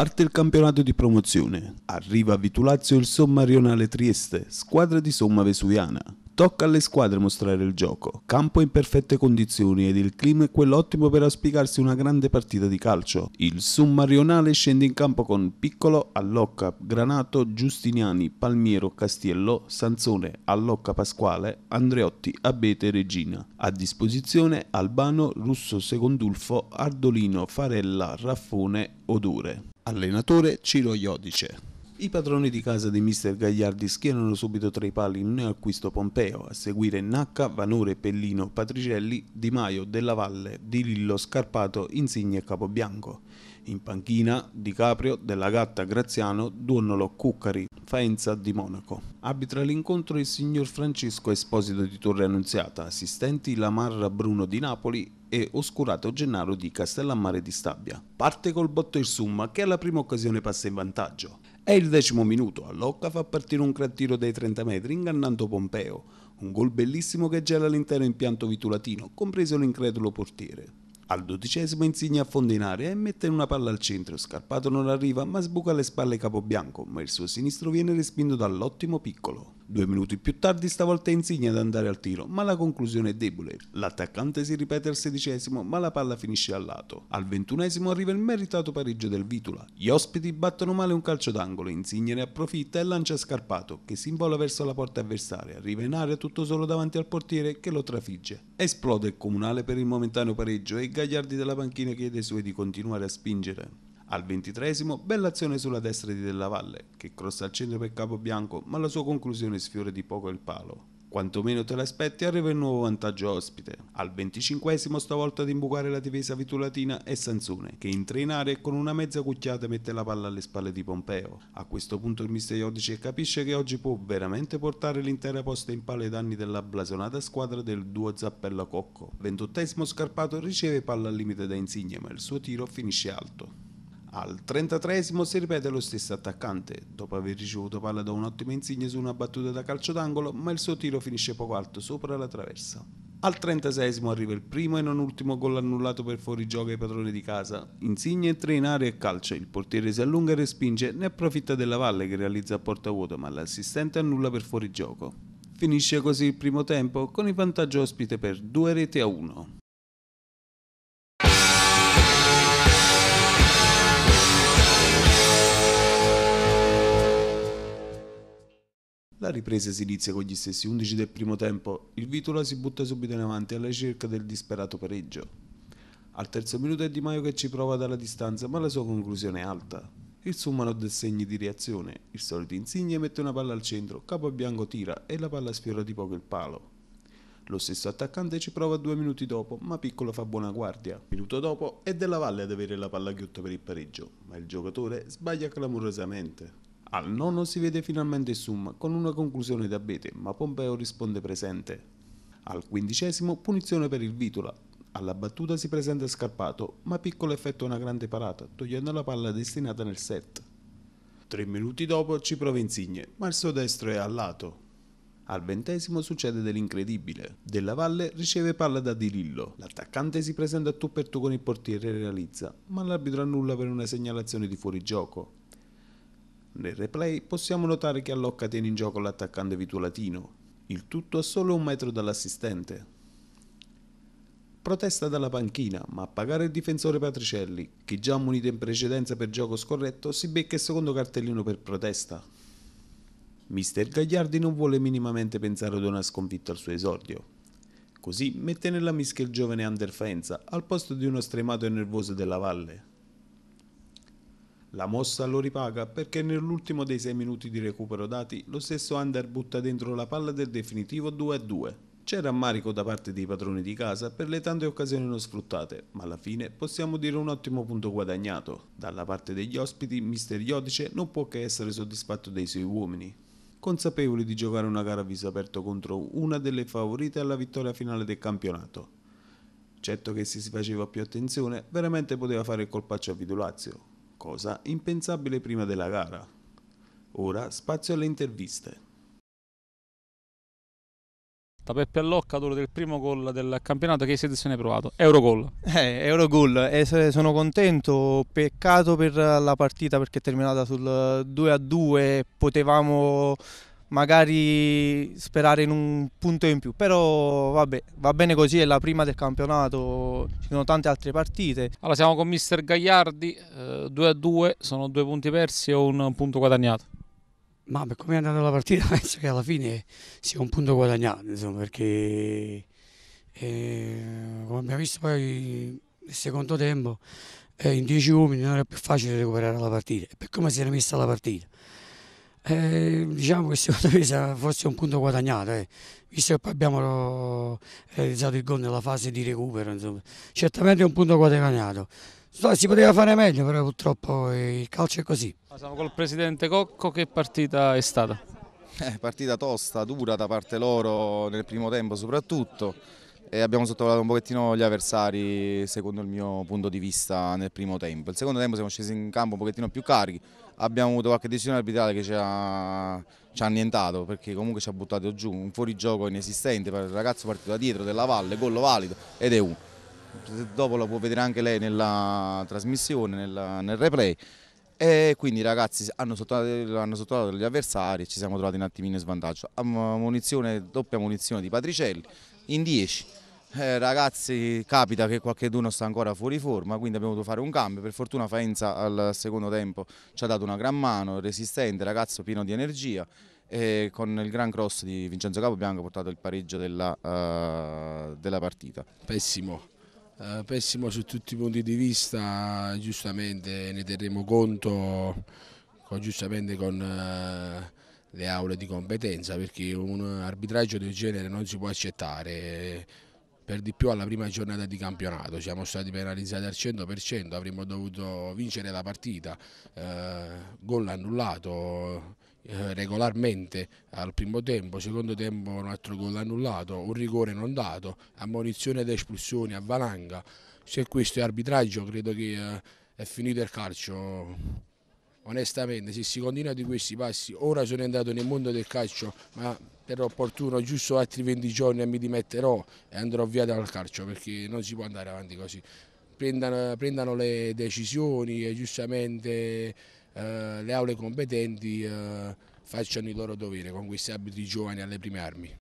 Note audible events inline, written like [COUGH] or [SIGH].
Parte il campionato di promozione. Arriva a Vitulazio il Sommarionale Trieste, squadra di Somma Vesuviana. Tocca alle squadre mostrare il gioco, campo in perfette condizioni ed il clima è quello ottimo per auspicarsi una grande partita di calcio. Il Sommarionale scende in campo con Piccolo, Allocca, Granato, Giustiniani, Palmiero, Castiello, Sanzone, Allocca Pasquale, Andreotti, Abete, Regina. A disposizione Albano, Russo Secondulfo, Ardolino, Farella, Raffone, Odore allenatore Ciro Iodice. I padroni di casa di mister Gagliardi schierano subito tra i pali in acquisto Pompeo, a seguire Nacca, Vanore, Pellino, Patricelli, Di Maio, Della Valle, Di Lillo, Scarpato, Insigne e Capobianco. In panchina Di Caprio, Della Gatta, Graziano, Duonnolo, Cuccari, Faenza di Monaco. Arbitra l'incontro il signor Francesco Esposito di Torre Annunziata, assistenti Lamarra Bruno di Napoli e Oscurato Gennaro di Castellammare di Stabia. Parte col botto il Summa che alla prima occasione passa in vantaggio. È il decimo minuto, Allocca fa partire un gran tiro dai 30 metri ingannando Pompeo, un gol bellissimo che gela l'intero impianto vitulatino, compreso l'incredulo portiere. Al dodicesimo Insigne affonda in area e mette una palla al centro, Scarpato non arriva ma sbuca alle spalle Capobianco, ma il suo sinistro viene respinto dall'ottimo piccolo. Due minuti più tardi stavolta Insigne ad andare al tiro, ma la conclusione è debole. L'attaccante si ripete al sedicesimo, ma la palla finisce al lato. Al ventunesimo arriva il meritato pareggio del Vitula. Gli ospiti battono male un calcio d'angolo, Insigne ne approfitta e lancia Scarpato, che si invola verso la porta avversaria, arriva in aria tutto solo davanti al portiere che lo trafigge. Esplode il comunale per il momentaneo pareggio e Gagliardi della panchina chiede ai suoi di continuare a spingere. Al ventitresimo, bella azione sulla destra di Della Valle, che crossa al centro per Capo Bianco, ma la sua conclusione sfiora di poco il palo. Quanto meno te l'aspetti arriva il nuovo vantaggio ospite. Al venticinquesimo, stavolta ad imbucare la difesa vitulatina è Sansone, che entra in aria e con una mezza cucchiata mette la palla alle spalle di Pompeo. A questo punto il mister Iodice capisce che oggi può veramente portare l'intera posta in palo ai danni della blasonata squadra del duo Zappella Cocco. Ventottesimo Scarpato riceve palla al limite da Insigne, ma il suo tiro finisce alto. Al 33 si ripete lo stesso attaccante, dopo aver ricevuto palla da un'ottima insigne su una battuta da calcio d'angolo, ma il suo tiro finisce poco alto sopra la traversa. Al 36 arriva il primo e non ultimo gol annullato per fuorigioco ai padroni di casa. Insigne tre in area e calcia, il portiere si allunga e respinge, ne approfitta della valle che realizza a porta vuota, ma l'assistente annulla per fuorigioco. Finisce così il primo tempo con il vantaggio ospite per due reti a uno. La ripresa si inizia con gli stessi 11 del primo tempo, il Vitola si butta subito in avanti alla ricerca del disperato pareggio. Al terzo minuto è Di Maio che ci prova dalla distanza, ma la sua conclusione è alta. Il Summano dei segni di reazione, il solito Insigne mette una palla al centro, Capo Bianco tira e la palla sfiora di poco il palo. Lo stesso attaccante ci prova due minuti dopo, ma Piccolo fa buona guardia. Minuto dopo è Della Valle ad avere la palla ghiotta per il pareggio, ma il giocatore sbaglia clamorosamente. Al nono si vede finalmente Sum con una conclusione da Bete, ma Pompeo risponde presente. Al quindicesimo punizione per il Vitola. Alla battuta si presenta Scarpato, ma Piccolo effettua una grande parata, togliendo la palla destinata nel set. Tre minuti dopo ci prova Insigne, ma il suo destro è a lato. Al ventesimo succede dell'incredibile. Della Valle riceve palla da Di Lillo. L'attaccante si presenta tu per tu con il portiere e realizza, ma l'arbitro annulla per una segnalazione di fuorigioco. Nel replay possiamo notare che Allocca tiene in gioco l'attaccante vitulatino, il tutto a solo un metro dall'assistente. Protesta dalla panchina, ma a pagare il difensore Patricelli, che già munito in precedenza per gioco scorretto, si becca il secondo cartellino per protesta. Mister Gagliardi non vuole minimamente pensare ad una sconfitta al suo esordio. Così mette nella mischia il giovane Anderfaenza al posto di uno stremato e nervoso della valle. La mossa lo ripaga perché nell'ultimo dei 6 minuti di recupero dati lo stesso Under butta dentro la palla del definitivo 2-2. C'è rammarico da parte dei padroni di casa per le tante occasioni non sfruttate, ma alla fine possiamo dire un ottimo punto guadagnato. Dalla parte degli ospiti, Mister Iodice non può che essere soddisfatto dei suoi uomini. Consapevoli di giocare una gara a viso aperto contro una delle favorite alla vittoria finale del campionato. Certo che se si faceva più attenzione, veramente poteva fare il colpaccio a Vidulazio, cosa impensabile prima della gara. Ora spazio alle interviste. Da Peppe Allocca, autore del primo gol del campionato, che sedizione hai provato? Eurogol. Eh, Eurogol, eh, sono contento, peccato per la partita perché è terminata sul 2-2, potevamo magari sperare in un punto in più, però vabbè, va bene così, è la prima del campionato, ci sono tante altre partite. Allora siamo con mister Gagliardi, 2 eh, a 2, sono due punti persi o un punto guadagnato. Ma per come è andata la partita [LAUGHS] penso che alla fine sia un punto guadagnato, insomma, perché eh, come abbiamo visto poi nel secondo tempo eh, in 10 uomini non era più facile recuperare la partita, per come si era messa la partita. Eh, diciamo che secondo me sarà forse un punto guadagnato, eh. visto che poi abbiamo eh, realizzato il gol nella fase di recupero, insomma. certamente è un punto guadagnato. Si poteva fare meglio, però purtroppo eh, il calcio è così. Siamo col presidente Cocco, che partita è stata? Eh, partita tosta, dura da parte loro nel primo tempo soprattutto e abbiamo sottovalutato un pochettino gli avversari secondo il mio punto di vista nel primo tempo. Il secondo tempo siamo scesi in campo un pochettino più carichi, abbiamo avuto qualche decisione arbitrale che ci ha, ci ha annientato perché comunque ci ha buttato giù un fuorigioco inesistente per il ragazzo partito da dietro della Valle, gollo valido ed è un. Dopo lo può vedere anche lei nella trasmissione, nella, nel replay e quindi i ragazzi hanno sottovalutato, gli avversari e ci siamo trovati un attimino in svantaggio. Munizione, doppia munizione di Patricelli in 10 eh, ragazzi capita che qualcheduno sta ancora fuori forma quindi abbiamo dovuto fare un cambio per fortuna Faenza al secondo tempo ci ha dato una gran mano resistente ragazzo pieno di energia e con il gran cross di Vincenzo Capobianco ha portato il pareggio della, uh, della partita pessimo uh, pessimo su tutti i punti di vista giustamente ne terremo conto con, giustamente con uh, le aule di competenza perché un arbitraggio del genere non si può accettare per di più alla prima giornata di campionato, siamo stati penalizzati al 100%, avremmo dovuto vincere la partita, eh, gol annullato eh, regolarmente al primo tempo, secondo tempo un altro gol annullato, un rigore non dato, ammonizione ed espulsioni a valanga, se questo è arbitraggio credo che eh, è finito il calcio onestamente se si continua di questi passi ora sono entrato nel mondo del calcio ma per opportuno giusto altri 20 giorni mi dimetterò e andrò via dal calcio perché non si può andare avanti così prendano, prendano le decisioni e giustamente eh, le aule competenti eh, facciano il loro dovere con questi abiti giovani alle prime armi